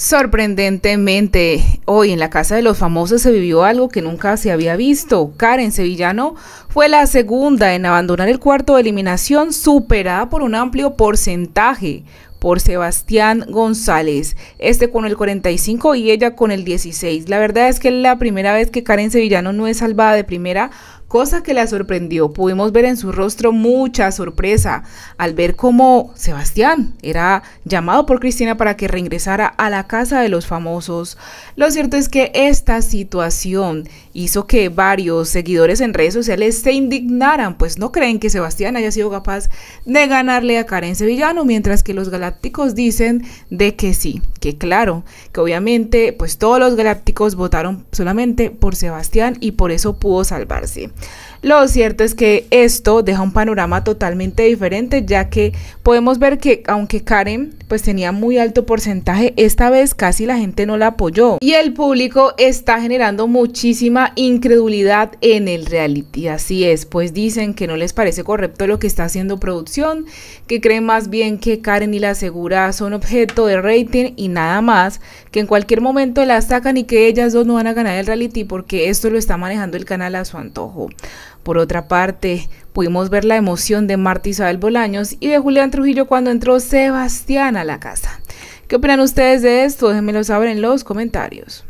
Sorprendentemente, hoy en la Casa de los Famosos se vivió algo que nunca se había visto. Karen Sevillano fue la segunda en abandonar el cuarto de eliminación, superada por un amplio porcentaje por Sebastián González, este con el 45 y ella con el 16. La verdad es que es la primera vez que Karen Sevillano no es salvada de primera cosa que la sorprendió. Pudimos ver en su rostro mucha sorpresa al ver cómo Sebastián era llamado por Cristina para que reingresara a la casa de los famosos. Lo cierto es que esta situación hizo que varios seguidores en redes sociales se indignaran, pues no creen que Sebastián haya sido capaz de ganarle a Karen Sevillano, mientras que los galácticos dicen de que sí, que claro, que obviamente pues todos los galácticos votaron solamente por Sebastián y por eso pudo salvarse. Lo cierto es que esto deja un panorama totalmente diferente, ya que podemos ver que aunque Karen pues tenía muy alto porcentaje, esta vez casi la gente no la apoyó. Y el público está generando muchísima incredulidad en el reality. Así es, pues dicen que no les parece correcto lo que está haciendo producción, que creen más bien que Karen y la Segura son objeto de rating y nada más, que en cualquier momento la sacan y que ellas dos no van a ganar el reality porque esto lo está manejando el canal a su antojo. Por otra parte, pudimos ver la emoción de Marta Isabel Bolaños y de Julián Trujillo cuando entró Sebastián a la casa. ¿Qué opinan ustedes de esto? Déjenmelo saber en los comentarios.